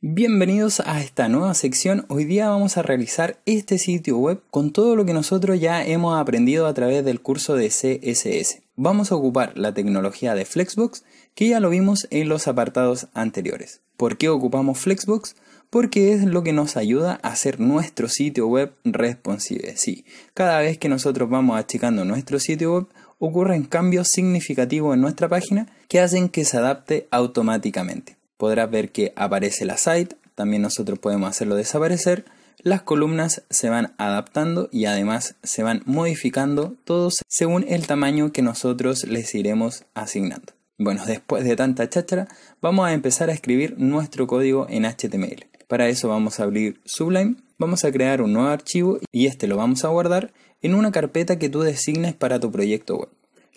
Bienvenidos a esta nueva sección. Hoy día vamos a realizar este sitio web con todo lo que nosotros ya hemos aprendido a través del curso de CSS. Vamos a ocupar la tecnología de Flexbox que ya lo vimos en los apartados anteriores. ¿Por qué ocupamos Flexbox? Porque es lo que nos ayuda a hacer nuestro sitio web responsive. Sí, cada vez que nosotros vamos achicando nuestro sitio web ocurren cambios significativos en nuestra página que hacen que se adapte automáticamente podrás ver que aparece la site, también nosotros podemos hacerlo desaparecer. Las columnas se van adaptando y además se van modificando todos según el tamaño que nosotros les iremos asignando. Bueno, después de tanta cháchara, vamos a empezar a escribir nuestro código en HTML. Para eso vamos a abrir Sublime, vamos a crear un nuevo archivo y este lo vamos a guardar en una carpeta que tú designes para tu proyecto web.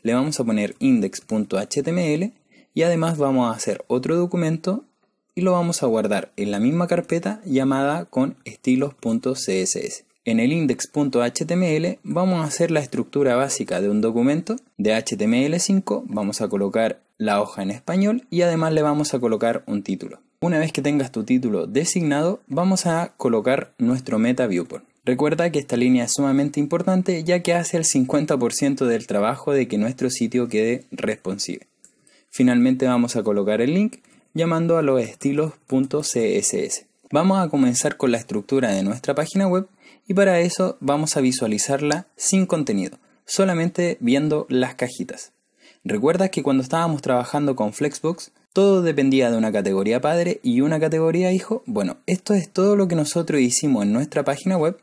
Le vamos a poner index.html y además vamos a hacer otro documento y lo vamos a guardar en la misma carpeta llamada con estilos.css. En el index.html vamos a hacer la estructura básica de un documento de HTML5, vamos a colocar la hoja en español y además le vamos a colocar un título. Una vez que tengas tu título designado, vamos a colocar nuestro meta viewport. Recuerda que esta línea es sumamente importante ya que hace el 50% del trabajo de que nuestro sitio quede responsive. Finalmente vamos a colocar el link llamando a los estilos.css. Vamos a comenzar con la estructura de nuestra página web y para eso vamos a visualizarla sin contenido, solamente viendo las cajitas. ¿Recuerdas que cuando estábamos trabajando con Flexbox, todo dependía de una categoría padre y una categoría hijo. Bueno, esto es todo lo que nosotros hicimos en nuestra página web.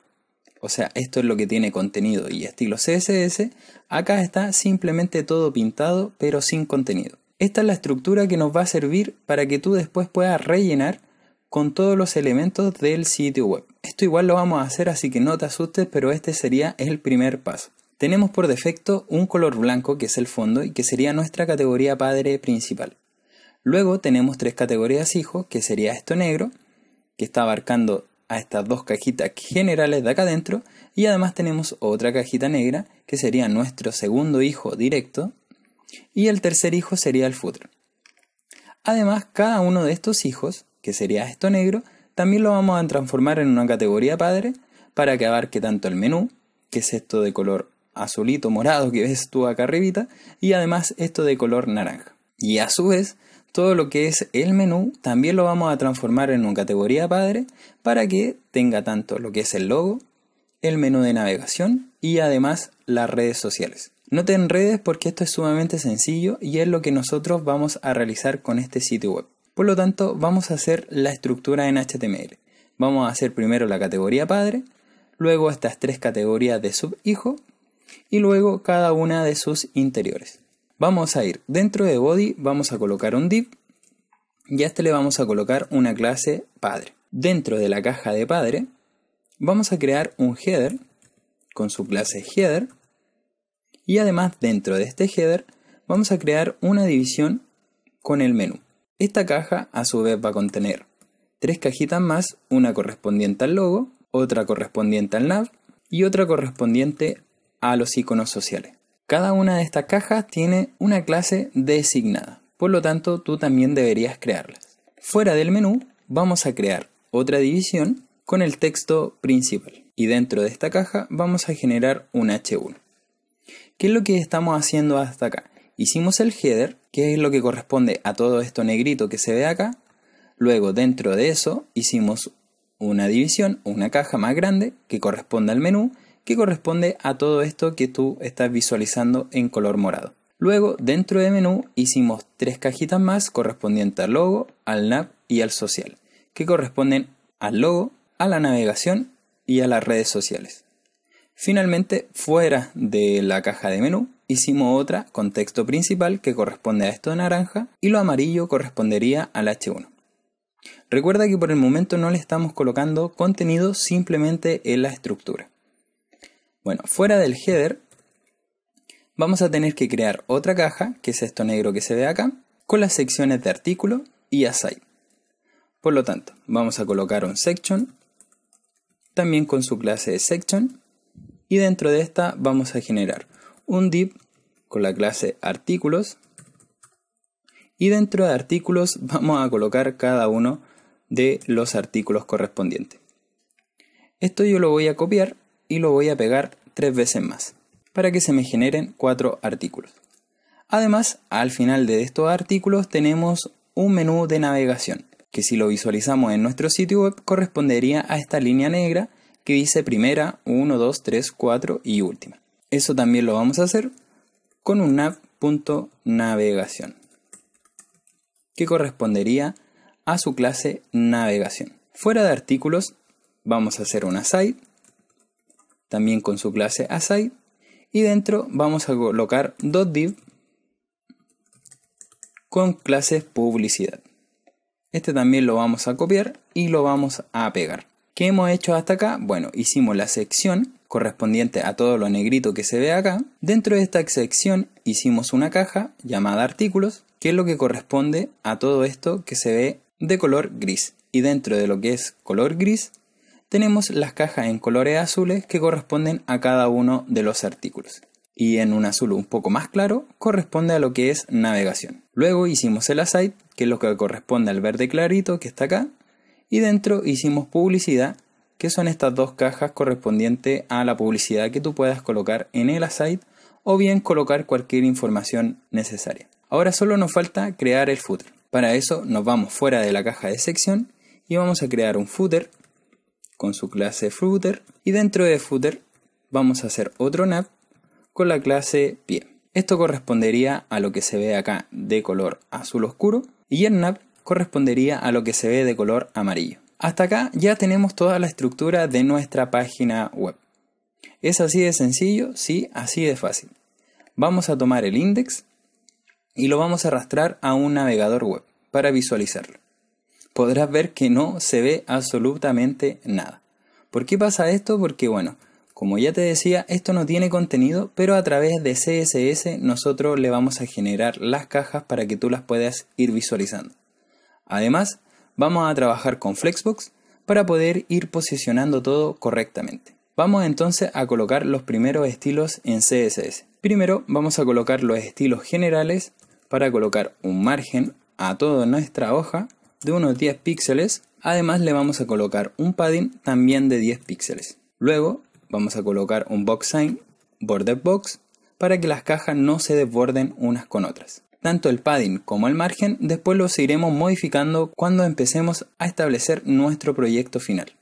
O sea, esto es lo que tiene contenido y estilo CSS. Acá está simplemente todo pintado pero sin contenido. Esta es la estructura que nos va a servir para que tú después puedas rellenar con todos los elementos del sitio web. Esto igual lo vamos a hacer así que no te asustes, pero este sería el primer paso. Tenemos por defecto un color blanco que es el fondo y que sería nuestra categoría padre principal. Luego tenemos tres categorías hijo, que sería esto negro, que está abarcando a estas dos cajitas generales de acá adentro, y además tenemos otra cajita negra, que sería nuestro segundo hijo directo, y el tercer hijo sería el footer. Además, cada uno de estos hijos, que sería esto negro, también lo vamos a transformar en una categoría padre para que abarque tanto el menú, que es esto de color azulito morado que ves tú acá arribita, y además esto de color naranja. Y a su vez, todo lo que es el menú también lo vamos a transformar en una categoría padre para que tenga tanto lo que es el logo, el menú de navegación y además las redes sociales. No te enredes porque esto es sumamente sencillo y es lo que nosotros vamos a realizar con este sitio web. Por lo tanto, vamos a hacer la estructura en HTML. Vamos a hacer primero la categoría padre, luego estas tres categorías de subhijo y luego cada una de sus interiores. Vamos a ir dentro de body, vamos a colocar un div y a este le vamos a colocar una clase padre. Dentro de la caja de padre vamos a crear un header con su clase header y además dentro de este header vamos a crear una división con el menú. Esta caja a su vez va a contener tres cajitas más, una correspondiente al logo, otra correspondiente al nav y otra correspondiente a los iconos sociales. Cada una de estas cajas tiene una clase designada, por lo tanto tú también deberías crearlas. Fuera del menú vamos a crear otra división con el texto principal y dentro de esta caja vamos a generar un H1. ¿Qué es lo que estamos haciendo hasta acá? Hicimos el header, que es lo que corresponde a todo esto negrito que se ve acá. Luego, dentro de eso, hicimos una división, una caja más grande, que corresponde al menú, que corresponde a todo esto que tú estás visualizando en color morado. Luego, dentro de menú, hicimos tres cajitas más correspondientes al logo, al nav y al social, que corresponden al logo, a la navegación y a las redes sociales. Finalmente, fuera de la caja de menú, hicimos otra con texto principal que corresponde a esto de naranja y lo amarillo correspondería al H1. Recuerda que por el momento no le estamos colocando contenido simplemente en la estructura. Bueno, fuera del header vamos a tener que crear otra caja, que es esto negro que se ve acá, con las secciones de artículo y aside Por lo tanto, vamos a colocar un section, también con su clase de section, y dentro de esta vamos a generar un div con la clase artículos y dentro de artículos vamos a colocar cada uno de los artículos correspondientes. Esto yo lo voy a copiar y lo voy a pegar tres veces más para que se me generen cuatro artículos. Además, al final de estos artículos tenemos un menú de navegación que si lo visualizamos en nuestro sitio web correspondería a esta línea negra que dice primera, 1, 2, 3, 4 y última. Eso también lo vamos a hacer con un nav.navegación, que correspondería a su clase navegación. Fuera de artículos, vamos a hacer un aside, también con su clase aside, y dentro vamos a colocar div con clases publicidad. Este también lo vamos a copiar y lo vamos a pegar. ¿Qué hemos hecho hasta acá? Bueno, hicimos la sección correspondiente a todo lo negrito que se ve acá. Dentro de esta sección hicimos una caja llamada artículos, que es lo que corresponde a todo esto que se ve de color gris. Y dentro de lo que es color gris, tenemos las cajas en colores azules que corresponden a cada uno de los artículos. Y en un azul un poco más claro corresponde a lo que es navegación. Luego hicimos el aside, que es lo que corresponde al verde clarito que está acá, y dentro hicimos publicidad, que son estas dos cajas correspondientes a la publicidad que tú puedas colocar en el site o bien colocar cualquier información necesaria. Ahora solo nos falta crear el footer. Para eso nos vamos fuera de la caja de sección y vamos a crear un footer con su clase footer y dentro de footer vamos a hacer otro nav con la clase pie. Esto correspondería a lo que se ve acá de color azul oscuro y el nav correspondería a lo que se ve de color amarillo. Hasta acá ya tenemos toda la estructura de nuestra página web. ¿Es así de sencillo? Sí, así de fácil. Vamos a tomar el index y lo vamos a arrastrar a un navegador web para visualizarlo. Podrás ver que no se ve absolutamente nada. ¿Por qué pasa esto? Porque bueno, como ya te decía, esto no tiene contenido, pero a través de CSS nosotros le vamos a generar las cajas para que tú las puedas ir visualizando. Además, vamos a trabajar con Flexbox para poder ir posicionando todo correctamente. Vamos entonces a colocar los primeros estilos en CSS. Primero vamos a colocar los estilos generales para colocar un margen a toda nuestra hoja de unos 10 píxeles. Además le vamos a colocar un padding también de 10 píxeles. Luego vamos a colocar un box sign, border box, para que las cajas no se desborden unas con otras tanto el padding como el margen, después los iremos modificando cuando empecemos a establecer nuestro proyecto final.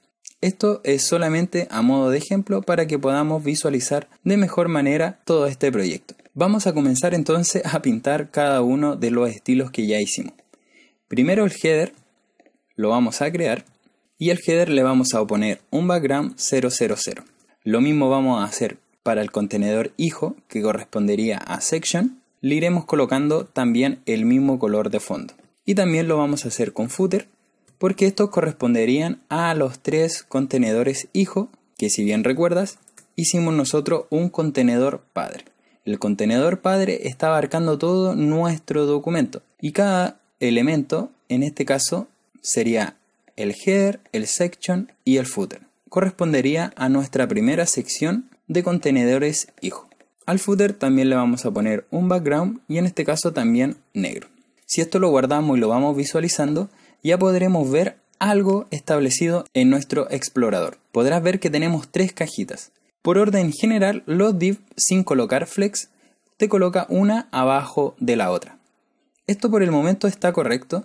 Esto es solamente a modo de ejemplo para que podamos visualizar de mejor manera todo este proyecto. Vamos a comenzar entonces a pintar cada uno de los estilos que ya hicimos. Primero el header lo vamos a crear y al header le vamos a poner un background 000. Lo mismo vamos a hacer para el contenedor hijo que correspondería a section le iremos colocando también el mismo color de fondo. Y también lo vamos a hacer con footer, porque estos corresponderían a los tres contenedores hijo, que si bien recuerdas, hicimos nosotros un contenedor padre. El contenedor padre está abarcando todo nuestro documento y cada elemento, en este caso, sería el header, el section y el footer. Correspondería a nuestra primera sección de contenedores hijo. Al footer también le vamos a poner un background y en este caso también negro. Si esto lo guardamos y lo vamos visualizando, ya podremos ver algo establecido en nuestro explorador. Podrás ver que tenemos tres cajitas. Por orden general, los div sin colocar flex te coloca una abajo de la otra. Esto por el momento está correcto,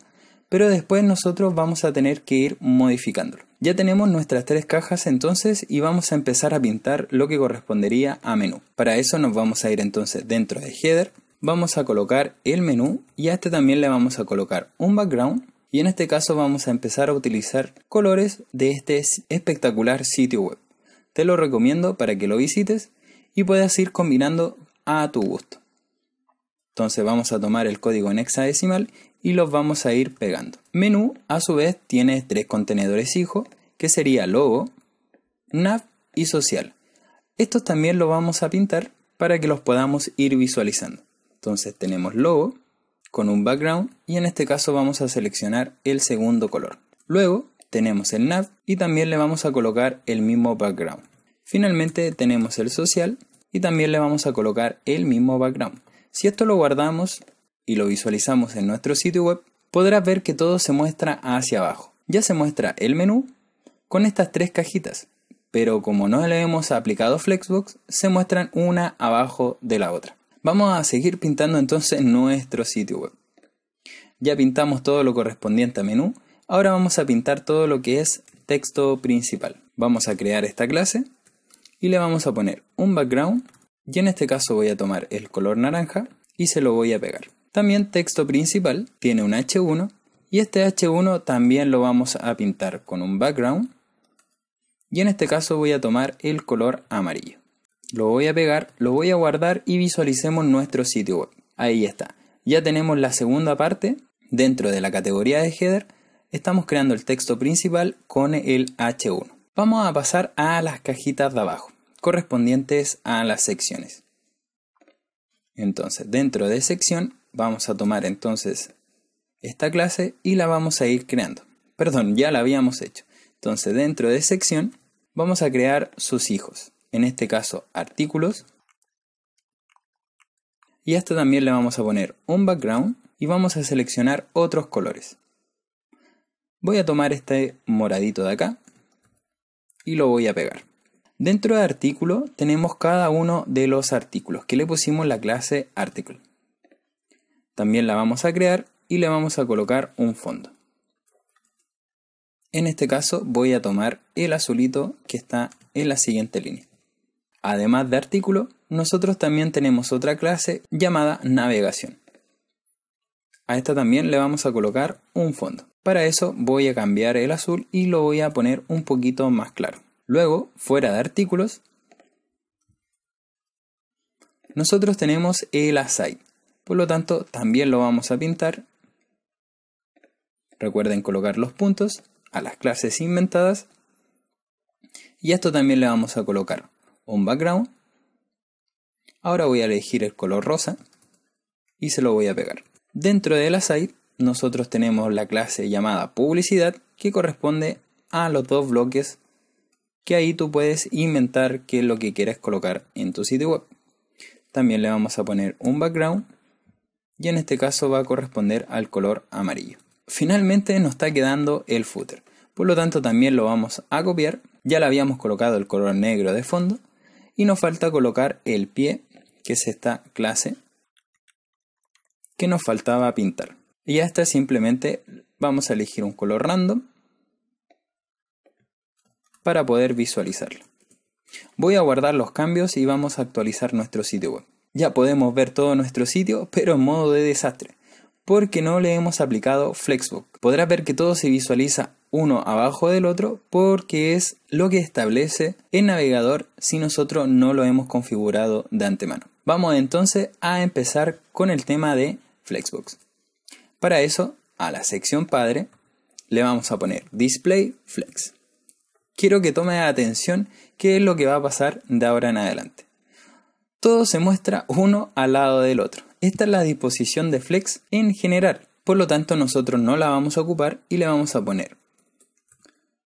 pero después nosotros vamos a tener que ir modificándolo. Ya tenemos nuestras tres cajas entonces y vamos a empezar a pintar lo que correspondería a menú. Para eso nos vamos a ir entonces dentro de header, vamos a colocar el menú y a este también le vamos a colocar un background y en este caso vamos a empezar a utilizar colores de este espectacular sitio web. Te lo recomiendo para que lo visites y puedas ir combinando a tu gusto. Entonces vamos a tomar el código en hexadecimal y los vamos a ir pegando. Menú a su vez tiene tres contenedores hijo, que sería logo, nav y social. Estos también los vamos a pintar para que los podamos ir visualizando. Entonces tenemos logo con un background y en este caso vamos a seleccionar el segundo color. Luego tenemos el nav y también le vamos a colocar el mismo background. Finalmente tenemos el social y también le vamos a colocar el mismo background. Si esto lo guardamos y lo visualizamos en nuestro sitio web, podrás ver que todo se muestra hacia abajo. Ya se muestra el menú con estas tres cajitas, pero como no le hemos aplicado Flexbox, se muestran una abajo de la otra. Vamos a seguir pintando entonces nuestro sitio web. Ya pintamos todo lo correspondiente a menú, ahora vamos a pintar todo lo que es texto principal. Vamos a crear esta clase y le vamos a poner un background y en este caso voy a tomar el color naranja y se lo voy a pegar. También texto principal tiene un H1 y este H1 también lo vamos a pintar con un background y en este caso voy a tomar el color amarillo. Lo voy a pegar, lo voy a guardar y visualicemos nuestro sitio web. Ahí está. Ya tenemos la segunda parte. Dentro de la categoría de header estamos creando el texto principal con el H1. Vamos a pasar a las cajitas de abajo, correspondientes a las secciones. Entonces, dentro de sección vamos a tomar entonces esta clase y la vamos a ir creando. Perdón, ya la habíamos hecho. Entonces dentro de sección vamos a crear sus hijos. En este caso artículos. Y a también le vamos a poner un background y vamos a seleccionar otros colores. Voy a tomar este moradito de acá y lo voy a pegar. Dentro de artículo tenemos cada uno de los artículos que le pusimos la clase artículo. También la vamos a crear y le vamos a colocar un fondo. En este caso voy a tomar el azulito que está en la siguiente línea. Además de artículo, nosotros también tenemos otra clase llamada navegación. A esta también le vamos a colocar un fondo. Para eso voy a cambiar el azul y lo voy a poner un poquito más claro. Luego, fuera de artículos, nosotros tenemos el aside. Por lo tanto, también lo vamos a pintar. Recuerden colocar los puntos a las clases inventadas. Y a esto también le vamos a colocar un background. Ahora voy a elegir el color rosa y se lo voy a pegar. Dentro de la site nosotros tenemos la clase llamada publicidad que corresponde a los dos bloques que ahí tú puedes inventar que es lo que quieras colocar en tu sitio web. También le vamos a poner un background y en este caso va a corresponder al color amarillo. Finalmente nos está quedando el footer, por lo tanto también lo vamos a copiar, ya le habíamos colocado el color negro de fondo y nos falta colocar el pie, que es esta clase que nos faltaba pintar. Y ya está, simplemente vamos a elegir un color random para poder visualizarlo. Voy a guardar los cambios y vamos a actualizar nuestro sitio web. Ya podemos ver todo nuestro sitio, pero en modo de desastre, porque no le hemos aplicado Flexbox. Podrás ver que todo se visualiza uno abajo del otro porque es lo que establece el navegador si nosotros no lo hemos configurado de antemano. Vamos entonces a empezar con el tema de Flexbox. Para eso, a la sección padre le vamos a poner Display Flex. Quiero que tome atención qué es lo que va a pasar de ahora en adelante. Todo se muestra uno al lado del otro. Esta es la disposición de flex en general. Por lo tanto, nosotros no la vamos a ocupar y le vamos a poner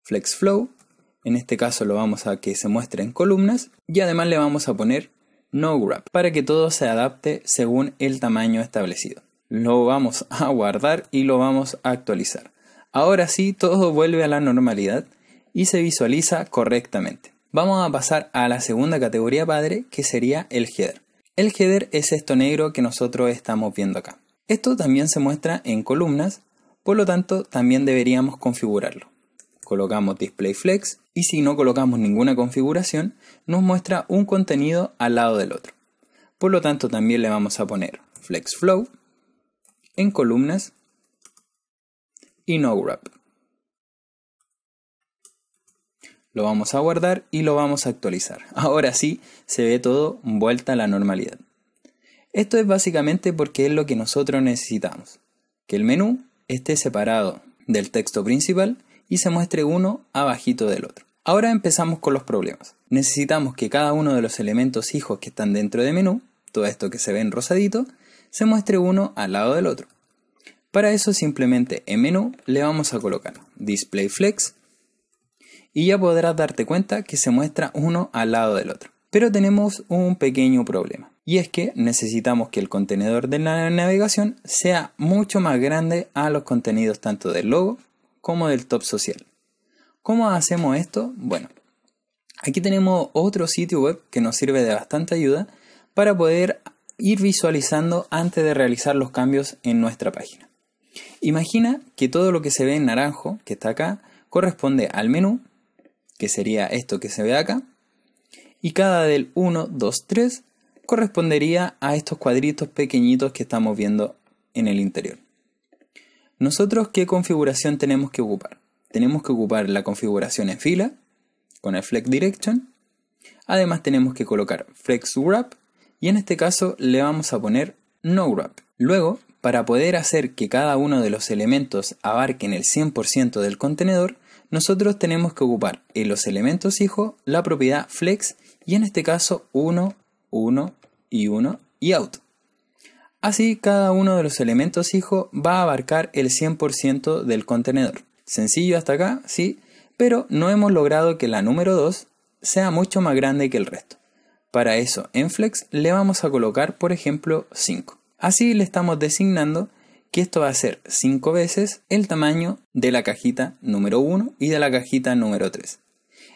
flex flow. En este caso lo vamos a que se muestre en columnas y además le vamos a poner no wrap para que todo se adapte según el tamaño establecido. Lo vamos a guardar y lo vamos a actualizar. Ahora sí, todo vuelve a la normalidad y se visualiza correctamente. Vamos a pasar a la segunda categoría padre, que sería el header. El header es esto negro que nosotros estamos viendo acá. Esto también se muestra en columnas, por lo tanto también deberíamos configurarlo. Colocamos Display Flex y si no colocamos ninguna configuración, nos muestra un contenido al lado del otro. Por lo tanto también le vamos a poner Flex Flow en columnas y no wrap. Lo vamos a guardar y lo vamos a actualizar. Ahora sí, se ve todo vuelta a la normalidad. Esto es básicamente porque es lo que nosotros necesitamos. Que el menú esté separado del texto principal y se muestre uno abajito del otro. Ahora empezamos con los problemas. Necesitamos que cada uno de los elementos hijos que están dentro de menú, todo esto que se ve en rosadito, se muestre uno al lado del otro. Para eso simplemente en menú le vamos a colocar display flex y ya podrás darte cuenta que se muestra uno al lado del otro. Pero tenemos un pequeño problema y es que necesitamos que el contenedor de la navegación sea mucho más grande a los contenidos tanto del logo como del top social. ¿Cómo hacemos esto? Bueno, aquí tenemos otro sitio web que nos sirve de bastante ayuda para poder ir visualizando antes de realizar los cambios en nuestra página. Imagina que todo lo que se ve en naranjo, que está acá, corresponde al menú que sería esto que se ve acá, y cada del 1, 2, 3 correspondería a estos cuadritos pequeñitos que estamos viendo en el interior. Nosotros, ¿qué configuración tenemos que ocupar? Tenemos que ocupar la configuración en fila, con el flex direction, Además tenemos que colocar flex wrap y en este caso le vamos a poner no wrap. Luego, para poder hacer que cada uno de los elementos abarquen el 100% del contenedor, nosotros tenemos que ocupar en los elementos hijos la propiedad flex y en este caso 1, 1 y 1 y out. Así cada uno de los elementos hijo va a abarcar el 100% del contenedor. Sencillo hasta acá, sí, pero no hemos logrado que la número 2 sea mucho más grande que el resto. Para eso en flex le vamos a colocar por ejemplo 5. Así le estamos designando que esto va a ser 5 veces el tamaño de la cajita número 1 y de la cajita número 3.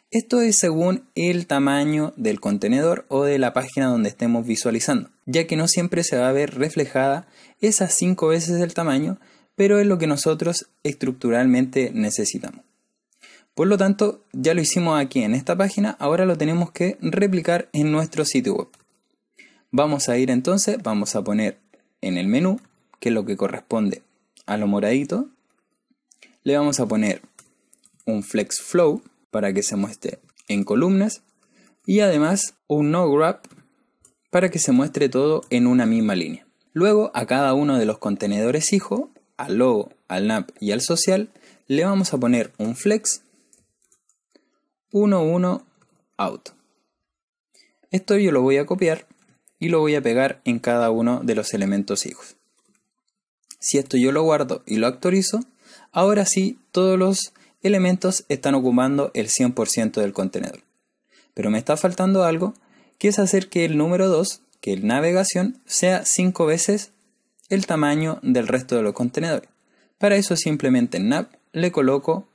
Esto es según el tamaño del contenedor o de la página donde estemos visualizando, ya que no siempre se va a ver reflejada esas 5 veces el tamaño, pero es lo que nosotros estructuralmente necesitamos. Por lo tanto, ya lo hicimos aquí en esta página, ahora lo tenemos que replicar en nuestro sitio web. Vamos a ir entonces, vamos a poner en el menú que es lo que corresponde a lo moradito, le vamos a poner un flex flow para que se muestre en columnas y además un no grab para que se muestre todo en una misma línea. Luego a cada uno de los contenedores hijo, al logo, al nap y al social, le vamos a poner un flex 11 out. Esto yo lo voy a copiar y lo voy a pegar en cada uno de los elementos hijos. Si esto yo lo guardo y lo actualizo, ahora sí todos los elementos están ocupando el 100% del contenedor. Pero me está faltando algo, que es hacer que el número 2, que es navegación, sea 5 veces el tamaño del resto de los contenedores. Para eso simplemente en nav le coloco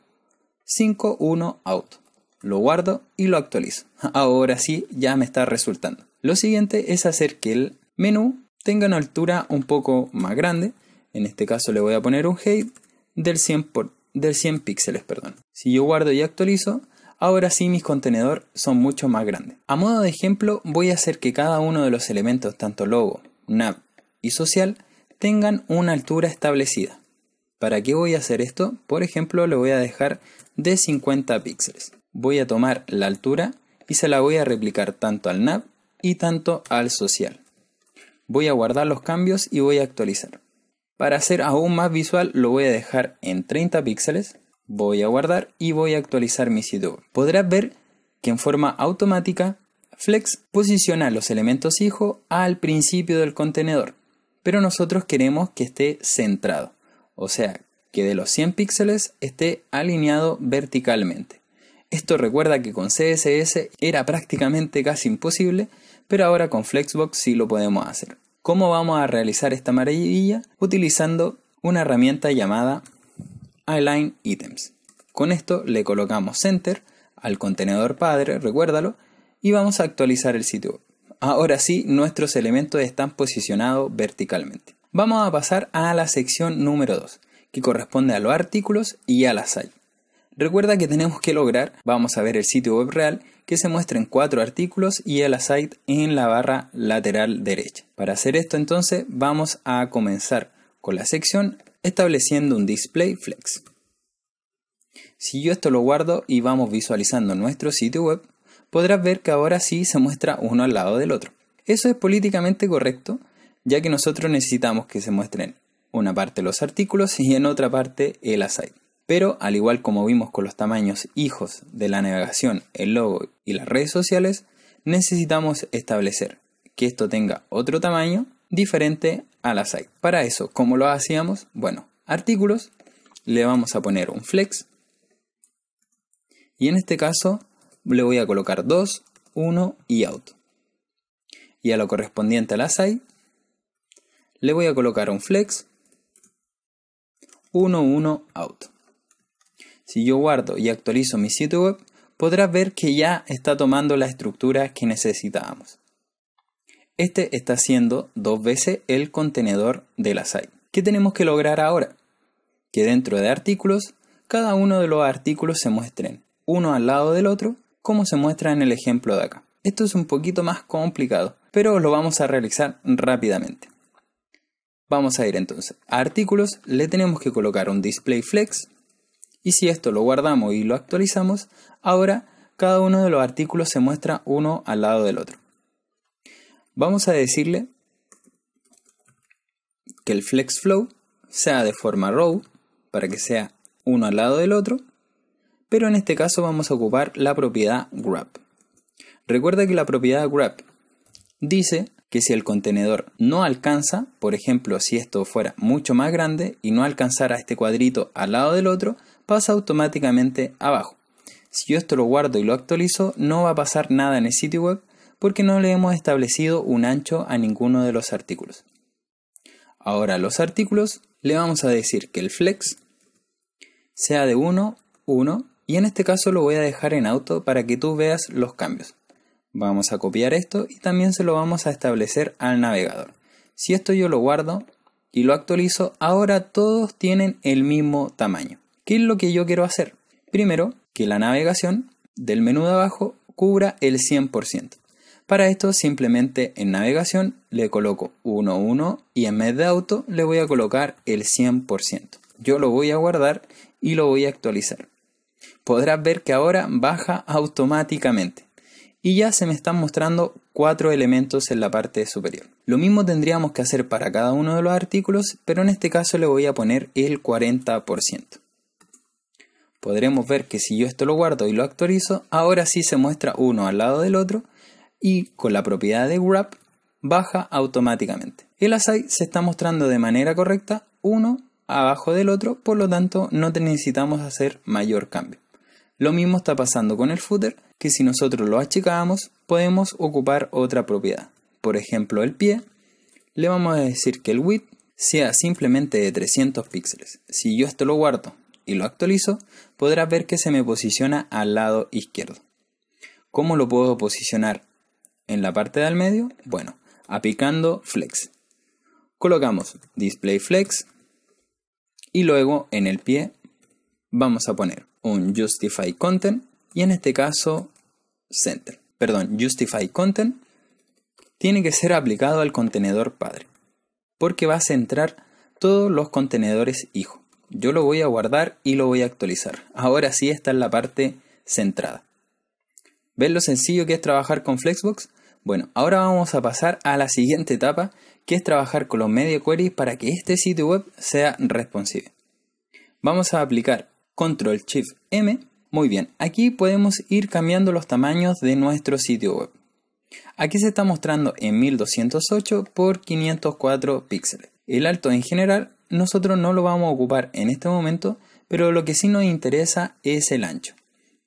51 out. Lo guardo y lo actualizo. Ahora sí ya me está resultando. Lo siguiente es hacer que el menú tenga una altura un poco más grande en este caso le voy a poner un height del 100, del 100 píxeles. Perdón. Si yo guardo y actualizo, ahora sí mis contenedores son mucho más grandes. A modo de ejemplo, voy a hacer que cada uno de los elementos, tanto logo, nav y social, tengan una altura establecida. ¿Para qué voy a hacer esto? Por ejemplo, le voy a dejar de 50 píxeles. Voy a tomar la altura y se la voy a replicar tanto al nav y tanto al social. Voy a guardar los cambios y voy a actualizar. Para hacer aún más visual lo voy a dejar en 30 píxeles, voy a guardar y voy a actualizar mi sitio. Podrás ver que en forma automática Flex posiciona los elementos hijo al principio del contenedor, pero nosotros queremos que esté centrado, o sea, que de los 100 píxeles esté alineado verticalmente. Esto recuerda que con CSS era prácticamente casi imposible, pero ahora con Flexbox sí lo podemos hacer cómo vamos a realizar esta maravilla utilizando una herramienta llamada Align Items. Con esto le colocamos Center al contenedor padre, recuérdalo, y vamos a actualizar el sitio. Ahora sí, nuestros elementos están posicionados verticalmente. Vamos a pasar a la sección número 2, que corresponde a los artículos y a las Recuerda que tenemos que lograr, vamos a ver el sitio web real, que se muestren cuatro artículos y el aside en la barra lateral derecha. Para hacer esto entonces vamos a comenzar con la sección estableciendo un display flex. Si yo esto lo guardo y vamos visualizando nuestro sitio web, podrás ver que ahora sí se muestra uno al lado del otro. Eso es políticamente correcto, ya que nosotros necesitamos que se muestren una parte los artículos y en otra parte el aside. Pero al igual como vimos con los tamaños hijos de la navegación, el logo y las redes sociales, necesitamos establecer que esto tenga otro tamaño diferente a la site. Para eso, ¿cómo lo hacíamos? Bueno, artículos, le vamos a poner un flex y en este caso le voy a colocar 2, 1 y out. Y a lo correspondiente a la site le voy a colocar un flex 1, 1, out. Si yo guardo y actualizo mi sitio web, podrás ver que ya está tomando la estructura que necesitábamos. Este está siendo dos veces el contenedor de la site. ¿Qué tenemos que lograr ahora? Que dentro de artículos, cada uno de los artículos se muestren uno al lado del otro, como se muestra en el ejemplo de acá. Esto es un poquito más complicado, pero lo vamos a realizar rápidamente. Vamos a ir entonces a artículos, le tenemos que colocar un display flex y si esto lo guardamos y lo actualizamos, ahora cada uno de los artículos se muestra uno al lado del otro. Vamos a decirle que el flex flow sea de forma row para que sea uno al lado del otro, pero en este caso vamos a ocupar la propiedad wrap. Recuerda que la propiedad grab dice que si el contenedor no alcanza, por ejemplo, si esto fuera mucho más grande y no alcanzara este cuadrito al lado del otro, pasa automáticamente abajo. Si yo esto lo guardo y lo actualizo, no va a pasar nada en el sitio web porque no le hemos establecido un ancho a ninguno de los artículos. Ahora los artículos le vamos a decir que el flex sea de 1, 1 y en este caso lo voy a dejar en auto para que tú veas los cambios. Vamos a copiar esto y también se lo vamos a establecer al navegador. Si esto yo lo guardo y lo actualizo, ahora todos tienen el mismo tamaño. ¿Qué es lo que yo quiero hacer? Primero, que la navegación del menú de abajo cubra el 100%. Para esto simplemente en navegación le coloco 1.1 y en mes de auto le voy a colocar el 100%. Yo lo voy a guardar y lo voy a actualizar. Podrás ver que ahora baja automáticamente y ya se me están mostrando cuatro elementos en la parte superior. Lo mismo tendríamos que hacer para cada uno de los artículos, pero en este caso le voy a poner el 40%. Podremos ver que si yo esto lo guardo y lo actualizo, ahora sí se muestra uno al lado del otro y con la propiedad de wrap baja automáticamente. El aside se está mostrando de manera correcta uno abajo del otro, por lo tanto no necesitamos hacer mayor cambio. Lo mismo está pasando con el footer, que si nosotros lo achicamos, podemos ocupar otra propiedad. Por ejemplo, el pie. Le vamos a decir que el width sea simplemente de 300 píxeles. Si yo esto lo guardo y lo actualizo, podrás ver que se me posiciona al lado izquierdo. ¿Cómo lo puedo posicionar en la parte del medio? Bueno, aplicando flex. Colocamos display flex y luego en el pie vamos a poner un justify content y en este caso center. Perdón, justify content tiene que ser aplicado al contenedor padre porque va a centrar todos los contenedores hijo. Yo lo voy a guardar y lo voy a actualizar. Ahora sí está en la parte centrada. ¿Ves lo sencillo que es trabajar con Flexbox? Bueno, ahora vamos a pasar a la siguiente etapa, que es trabajar con los media queries para que este sitio web sea responsive. Vamos a aplicar Control Shift M. Muy bien, aquí podemos ir cambiando los tamaños de nuestro sitio web. Aquí se está mostrando en 1208 por 504 píxeles. El alto en general nosotros no lo vamos a ocupar en este momento, pero lo que sí nos interesa es el ancho,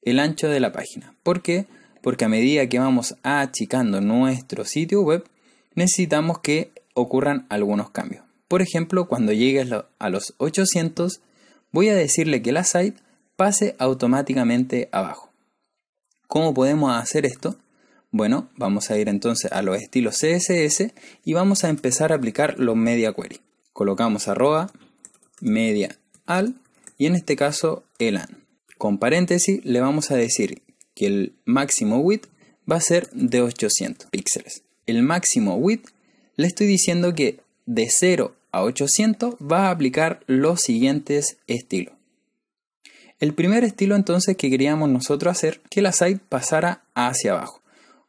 el ancho de la página. ¿Por qué? Porque a medida que vamos achicando nuestro sitio web, necesitamos que ocurran algunos cambios. Por ejemplo, cuando llegues a los 800, voy a decirle que la site pase automáticamente abajo. ¿Cómo podemos hacer esto? Bueno, vamos a ir entonces a los estilos CSS y vamos a empezar a aplicar los media query. Colocamos arroba, media al y en este caso an. Con paréntesis le vamos a decir que el máximo width va a ser de 800 píxeles. El máximo width le estoy diciendo que de 0 a 800 va a aplicar los siguientes estilos. El primer estilo entonces que queríamos nosotros hacer que la site pasara hacia abajo.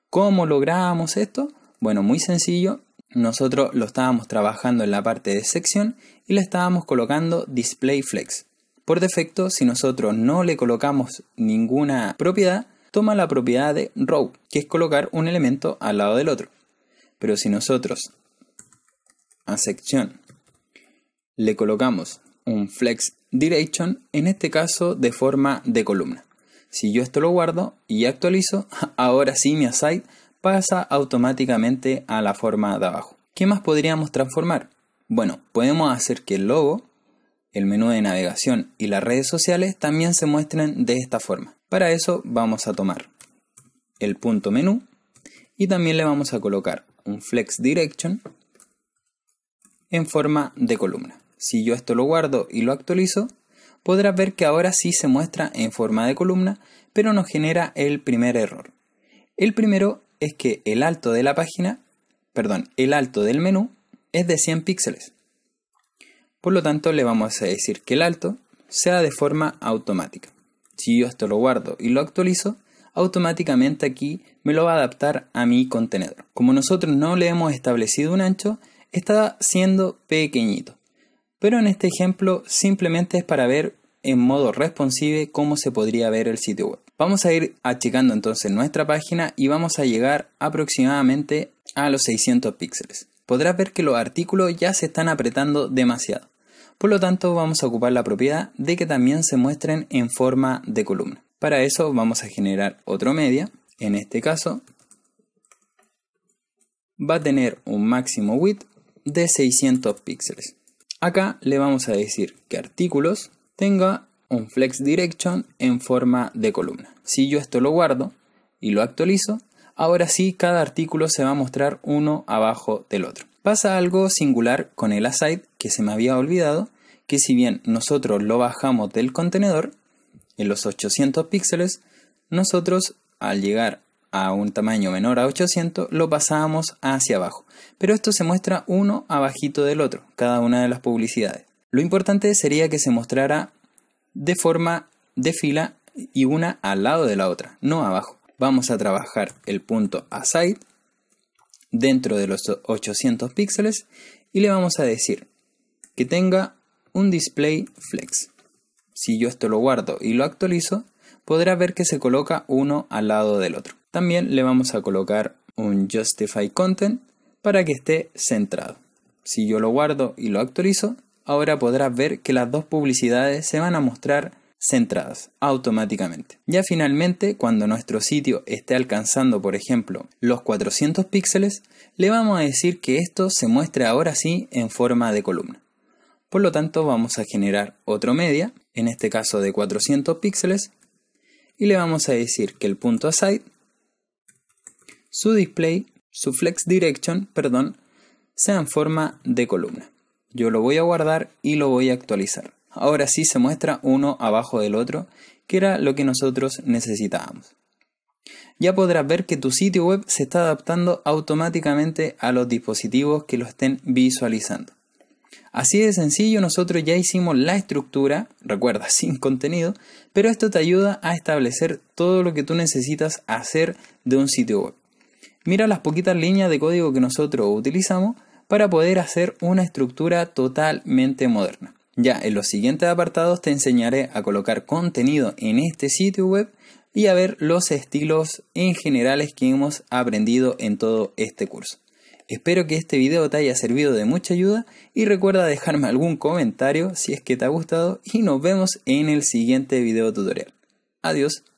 ¿Cómo lográbamos esto? Bueno, muy sencillo. Nosotros lo estábamos trabajando en la parte de sección y le estábamos colocando display flex. Por defecto, si nosotros no le colocamos ninguna propiedad, toma la propiedad de row, que es colocar un elemento al lado del otro. Pero si nosotros a sección le colocamos un flex direction, en este caso de forma de columna. Si yo esto lo guardo y actualizo, ahora sí mi aside pasa automáticamente a la forma de abajo. ¿Qué más podríamos transformar? Bueno, podemos hacer que el logo, el menú de navegación y las redes sociales también se muestren de esta forma. Para eso vamos a tomar el punto menú y también le vamos a colocar un flex direction en forma de columna. Si yo esto lo guardo y lo actualizo, podrás ver que ahora sí se muestra en forma de columna, pero nos genera el primer error. El primero es que el alto de la página, perdón, el alto del menú es de 100 píxeles. Por lo tanto, le vamos a decir que el alto sea de forma automática. Si yo esto lo guardo y lo actualizo, automáticamente aquí me lo va a adaptar a mi contenedor. Como nosotros no le hemos establecido un ancho, está siendo pequeñito pero en este ejemplo simplemente es para ver en modo responsive cómo se podría ver el sitio web. Vamos a ir achicando entonces nuestra página y vamos a llegar aproximadamente a los 600 píxeles. Podrás ver que los artículos ya se están apretando demasiado. Por lo tanto, vamos a ocupar la propiedad de que también se muestren en forma de columna. Para eso vamos a generar otro media. En este caso, va a tener un máximo width de 600 píxeles. Acá le vamos a decir que artículos tenga un flex direction en forma de columna. Si yo esto lo guardo y lo actualizo, ahora sí cada artículo se va a mostrar uno abajo del otro. Pasa algo singular con el aside que se me había olvidado, que si bien nosotros lo bajamos del contenedor, en los 800 píxeles, nosotros al llegar a un tamaño menor a 800 lo pasamos hacia abajo, pero esto se muestra uno abajito del otro, cada una de las publicidades. Lo importante sería que se mostrara de forma de fila y una al lado de la otra, no abajo. Vamos a trabajar el punto aside dentro de los 800 píxeles y le vamos a decir que tenga un display flex. Si yo esto lo guardo y lo actualizo, podrá ver que se coloca uno al lado del otro. También le vamos a colocar un justify content para que esté centrado. Si yo lo guardo y lo actualizo, ahora podrás ver que las dos publicidades se van a mostrar centradas automáticamente. Ya finalmente, cuando nuestro sitio esté alcanzando, por ejemplo, los 400 píxeles, le vamos a decir que esto se muestre ahora sí en forma de columna. Por lo tanto, vamos a generar otro media, en este caso de 400 píxeles, y le vamos a decir que el punto aside su display, su flex direction, perdón, sea en forma de columna. Yo lo voy a guardar y lo voy a actualizar. Ahora sí se muestra uno abajo del otro, que era lo que nosotros necesitábamos. Ya podrás ver que tu sitio web se está adaptando automáticamente a los dispositivos que lo estén visualizando. Así de sencillo, nosotros ya hicimos la estructura, recuerda, sin contenido, pero esto te ayuda a establecer todo lo que tú necesitas hacer de un sitio web mira las poquitas líneas de código que nosotros utilizamos para poder hacer una estructura totalmente moderna. Ya en los siguientes apartados te enseñaré a colocar contenido en este sitio web y a ver los estilos en generales que hemos aprendido en todo este curso. Espero que este video te haya servido de mucha ayuda y recuerda dejarme algún comentario si es que te ha gustado y nos vemos en el siguiente video tutorial. Adiós.